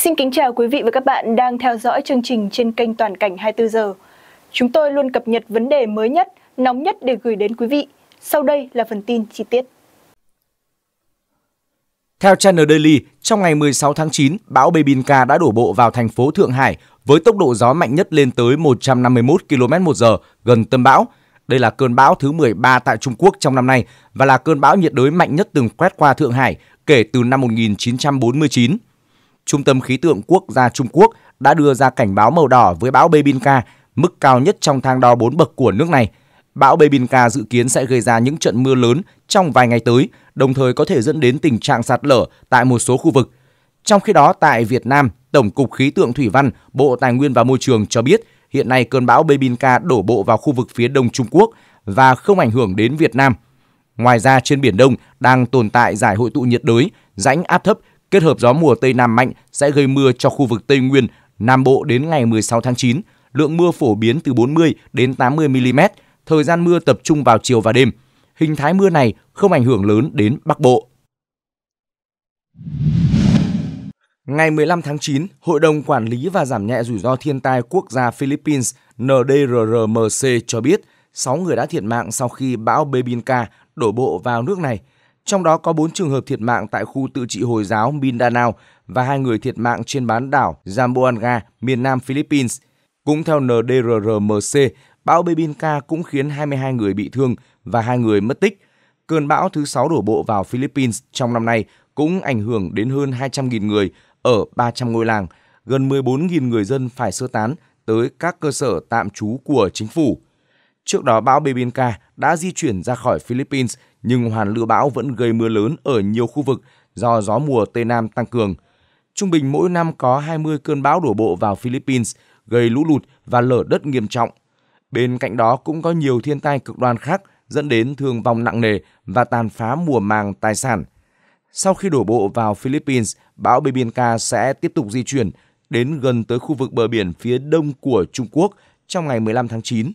Xin kính chào quý vị và các bạn đang theo dõi chương trình trên kênh Toàn cảnh 24 giờ. Chúng tôi luôn cập nhật vấn đề mới nhất, nóng nhất để gửi đến quý vị. Sau đây là phần tin chi tiết. Theo Channel Daily, trong ngày 16 tháng 9, bão Bebinca đã đổ bộ vào thành phố Thượng Hải với tốc độ gió mạnh nhất lên tới 151 km h gần tâm bão. Đây là cơn bão thứ 13 tại Trung Quốc trong năm nay và là cơn bão nhiệt đới mạnh nhất từng quét qua Thượng Hải kể từ năm 1949. Trung tâm khí tượng quốc gia Trung Quốc đã đưa ra cảnh báo màu đỏ với bão Bebinca, mức cao nhất trong thang đo 4 bậc của nước này. Bão Bebinca dự kiến sẽ gây ra những trận mưa lớn trong vài ngày tới, đồng thời có thể dẫn đến tình trạng sạt lở tại một số khu vực. Trong khi đó, tại Việt Nam, Tổng cục Khí tượng Thủy văn, Bộ Tài nguyên và Môi trường cho biết hiện nay cơn bão Bebinca đổ bộ vào khu vực phía đông Trung Quốc và không ảnh hưởng đến Việt Nam. Ngoài ra, trên Biển Đông đang tồn tại giải hội tụ nhiệt đới, rãnh áp thấp kết hợp gió mùa Tây Nam mạnh sẽ gây mưa cho khu vực Tây Nguyên, Nam Bộ đến ngày 16 tháng 9. Lượng mưa phổ biến từ 40 đến 80 mm, thời gian mưa tập trung vào chiều và đêm. Hình thái mưa này không ảnh hưởng lớn đến Bắc Bộ. Ngày 15 tháng 9, Hội đồng Quản lý và Giảm nhẹ rủi ro thiên tai quốc gia Philippines NDRRMC cho biết 6 người đã thiệt mạng sau khi bão Bebinca đổ bộ vào nước này – trong đó có 4 trường hợp thiệt mạng tại khu tự trị Hồi giáo Mindanao và hai người thiệt mạng trên bán đảo Zamboanga, miền nam Philippines. Cũng theo NDRRMC, bão Bebinca cũng khiến 22 người bị thương và hai người mất tích. Cơn bão thứ 6 đổ bộ vào Philippines trong năm nay cũng ảnh hưởng đến hơn 200.000 người ở 300 ngôi làng, gần 14.000 người dân phải sơ tán tới các cơ sở tạm trú của chính phủ. Trước đó bão Bebinca đã di chuyển ra khỏi Philippines nhưng hoàn lưu bão vẫn gây mưa lớn ở nhiều khu vực do gió mùa Tây Nam tăng cường. Trung bình mỗi năm có 20 cơn bão đổ bộ vào Philippines, gây lũ lụt và lở đất nghiêm trọng. Bên cạnh đó cũng có nhiều thiên tai cực đoan khác dẫn đến thương vong nặng nề và tàn phá mùa màng tài sản. Sau khi đổ bộ vào Philippines, bão Bebinca sẽ tiếp tục di chuyển đến gần tới khu vực bờ biển phía đông của Trung Quốc trong ngày 15 tháng 9.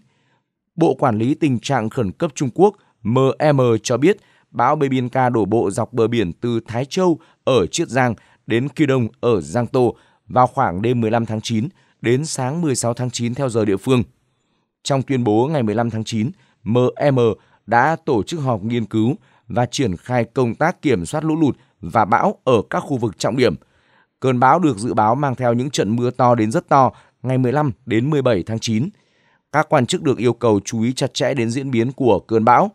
Bộ Quản lý Tình trạng Khẩn cấp Trung Quốc MM cho biết bão Bebinca đổ bộ dọc bờ biển từ Thái Châu ở Chiết Giang đến Kỳ Đông ở Giang Tô vào khoảng đêm 15 tháng 9 đến sáng 16 tháng 9 theo giờ địa phương. Trong tuyên bố ngày 15 tháng 9, MM đã tổ chức họp nghiên cứu và triển khai công tác kiểm soát lũ lụt và bão ở các khu vực trọng điểm. Cơn bão được dự báo mang theo những trận mưa to đến rất to ngày 15 đến 17 tháng 9 các quan chức được yêu cầu chú ý chặt chẽ đến diễn biến của cơn bão.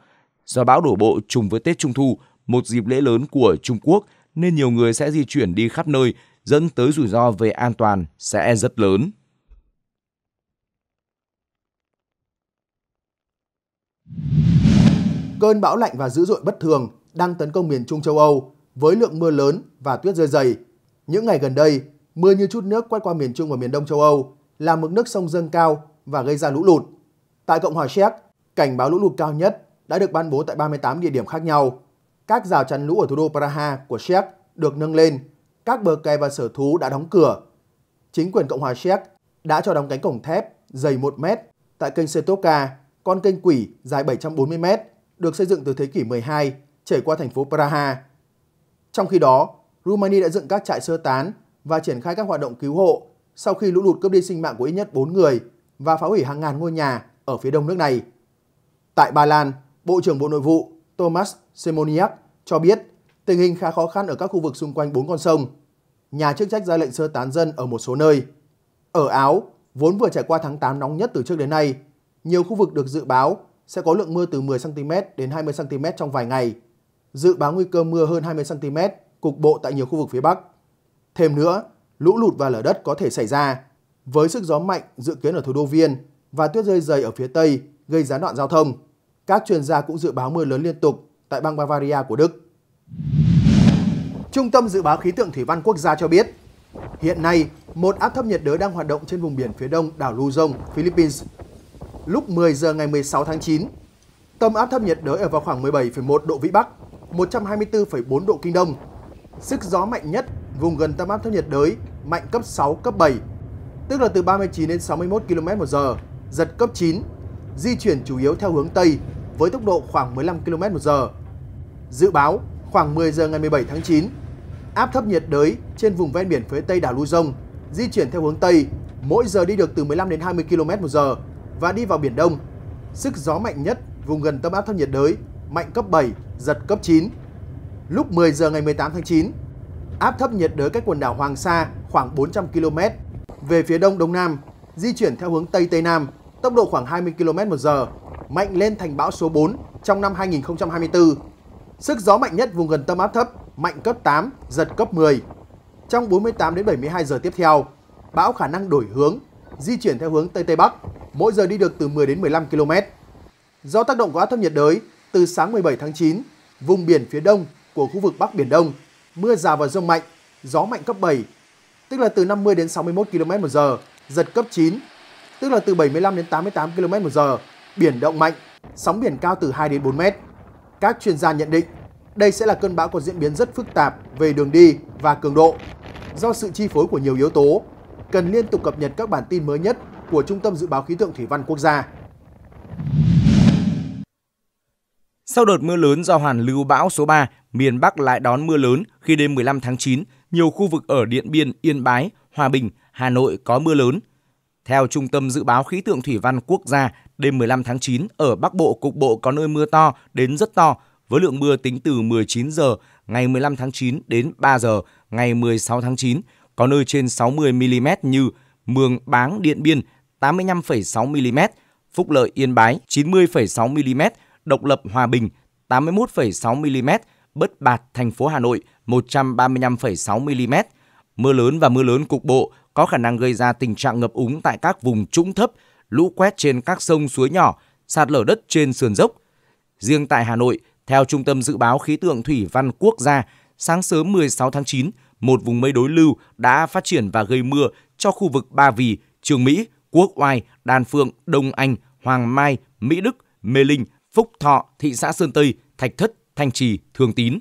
Do bão đổ bộ trùng với Tết Trung thu, một dịp lễ lớn của Trung Quốc, nên nhiều người sẽ di chuyển đi khắp nơi, dẫn tới rủi ro về an toàn sẽ rất lớn. Cơn bão lạnh và dữ dội bất thường đang tấn công miền Trung châu Âu với lượng mưa lớn và tuyết rơi dày. Những ngày gần đây, mưa như chút nước quét qua miền Trung và miền Đông châu Âu, làm mực nước sông dâng cao và gây ra lũ lụt. Tại Cộng hòa Séc, cảnh báo lũ lụt cao nhất đã được ban bố tại 38 địa điểm khác nhau. Các rào chắn lũ ở thủ đô Praha của Séc được nâng lên, các bờ kè và sở thú đã đóng cửa. Chính quyền Cộng hòa Séc đã cho đóng cánh cổng thép dày 1 mét tại kênh Setoka, con kênh quỷ dài 740 mét, được xây dựng từ thế kỷ 12, chảy qua thành phố Praha. Trong khi đó, Rumani đã dựng các trại sơ tán và triển khai các hoạt động cứu hộ sau khi lũ lụt cướp đi sinh mạng của ít nhất 4 người và phá hủy hàng ngàn ngôi nhà ở phía đông nước này. Tại Ba Lan, Bộ trưởng Bộ Nội vụ Thomas Semoniak cho biết tình hình khá khó khăn ở các khu vực xung quanh bốn con sông. Nhà chức trách ra lệnh sơ tán dân ở một số nơi. Ở Áo, vốn vừa trải qua tháng 8 nóng nhất từ trước đến nay, nhiều khu vực được dự báo sẽ có lượng mưa từ 10cm đến 20cm trong vài ngày. Dự báo nguy cơ mưa hơn 20cm cục bộ tại nhiều khu vực phía Bắc. Thêm nữa, lũ lụt và lở đất có thể xảy ra với sức gió mạnh dự kiến ở thủ đô Viên và tuyết rơi dày ở phía Tây gây gián đoạn giao thông. Các chuyên gia cũng dự báo mưa lớn liên tục tại bang Bavaria của Đức. Trung tâm Dự báo Khí tượng Thủy văn Quốc gia cho biết, hiện nay một áp thấp nhiệt đới đang hoạt động trên vùng biển phía đông đảo Luzon, Philippines. Lúc 10 giờ ngày 16 tháng 9, tâm áp thấp nhiệt đới ở vào khoảng 17,1 độ Vĩ Bắc, 124,4 độ Kinh Đông. Sức gió mạnh nhất vùng gần tâm áp thấp nhiệt đới mạnh cấp 6, cấp 7, tức là từ 39 đến 61 km một giờ, giật cấp 9, di chuyển chủ yếu theo hướng Tây với tốc độ khoảng 15 km một giờ. Dự báo khoảng 10 giờ ngày 17 tháng 9, áp thấp nhiệt đới trên vùng ven biển phía Tây đảo Luzon di chuyển theo hướng Tây, mỗi giờ đi được từ 15 đến 20 km một giờ và đi vào Biển Đông. Sức gió mạnh nhất vùng gần tâm áp thấp nhiệt đới mạnh cấp 7, giật cấp 9. Lúc 10 giờ ngày 18 tháng 9, áp thấp nhiệt đới cách quần đảo Hoàng Sa khoảng 400 km về phía đông đông nam, di chuyển theo hướng tây tây nam, tốc độ khoảng 20 km một giờ mạnh lên thành bão số 4 trong năm 2024. Sức gió mạnh nhất vùng gần tâm áp thấp mạnh cấp 8, giật cấp 10. Trong 48 đến 72 giờ tiếp theo, bão khả năng đổi hướng, di chuyển theo hướng tây tây bắc, mỗi giờ đi được từ 10 đến 15 km. Do tác động của áp thấp nhiệt đới, từ sáng 17 tháng 9, vùng biển phía đông của khu vực Bắc Biển Đông, mưa rào và rông mạnh, gió mạnh cấp 7, tức là từ 50 đến 61 km một giờ, giật cấp 9, tức là từ 75 đến 88 km một giờ, biển động mạnh, sóng biển cao từ 2 đến 4 mét. Các chuyên gia nhận định, đây sẽ là cơn bão có diễn biến rất phức tạp về đường đi và cường độ. Do sự chi phối của nhiều yếu tố, cần liên tục cập nhật các bản tin mới nhất của Trung tâm Dự báo Khí tượng Thủy văn Quốc gia. Sau đợt mưa lớn do hoàn lưu bão số 3, miền Bắc lại đón mưa lớn khi đêm 15 tháng 9, nhiều khu vực ở Điện Biên, Yên Bái, Hòa Bình, Hà Nội có mưa lớn. Theo Trung tâm Dự báo Khí tượng Thủy văn Quốc gia, đêm 15 tháng 9 ở Bắc Bộ cục bộ có nơi mưa to đến rất to, với lượng mưa tính từ 19 giờ ngày 15 tháng 9 đến 3 giờ ngày 16 tháng 9, có nơi trên 60 mm như Mường Báng Điện Biên 85,6 mm, Phúc Lợi Yên Bái 90,6 mm, Độc lập Hòa Bình 81,6 mm, Bất Bạt thành phố Hà Nội 135,6 mm. Mưa lớn và mưa lớn cục bộ có khả năng gây ra tình trạng ngập úng tại các vùng trũng thấp, lũ quét trên các sông suối nhỏ, sạt lở đất trên sườn dốc. Riêng tại Hà Nội, theo Trung tâm Dự báo Khí tượng Thủy văn Quốc gia, sáng sớm 16 tháng 9, một vùng mây đối lưu đã phát triển và gây mưa cho khu vực Ba Vì, Trường Mỹ, Quốc Oai, Đan Phượng, Đông Anh, Hoàng Mai, Mỹ Đức, Mê Linh, Phúc Thọ, thị xã Sơn Tây, Thạch Thất, Thanh Trì, Thường Tín.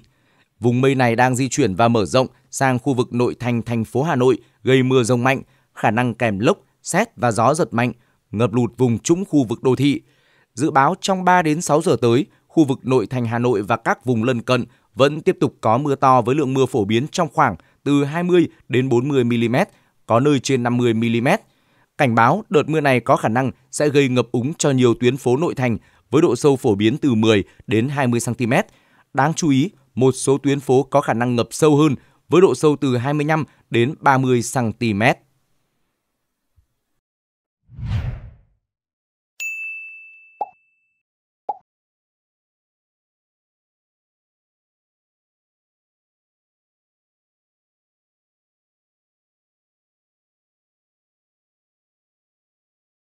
Vùng mây này đang di chuyển và mở rộng sang khu vực nội thành thành phố Hà Nội, gây mưa rông mạnh, khả năng kèm lốc, xét và gió giật mạnh, ngập lụt vùng trũng khu vực đô thị. Dự báo trong 3 đến 6 giờ tới, khu vực nội thành Hà Nội và các vùng lân cận vẫn tiếp tục có mưa to với lượng mưa phổ biến trong khoảng từ 20 đến 40 mm, có nơi trên 50 mm. Cảnh báo đợt mưa này có khả năng sẽ gây ngập úng cho nhiều tuyến phố nội thành với độ sâu phổ biến từ 10 đến 20 cm. Đáng chú ý, một số tuyến phố có khả năng ngập sâu hơn với độ sâu từ 25 đến 30 cm.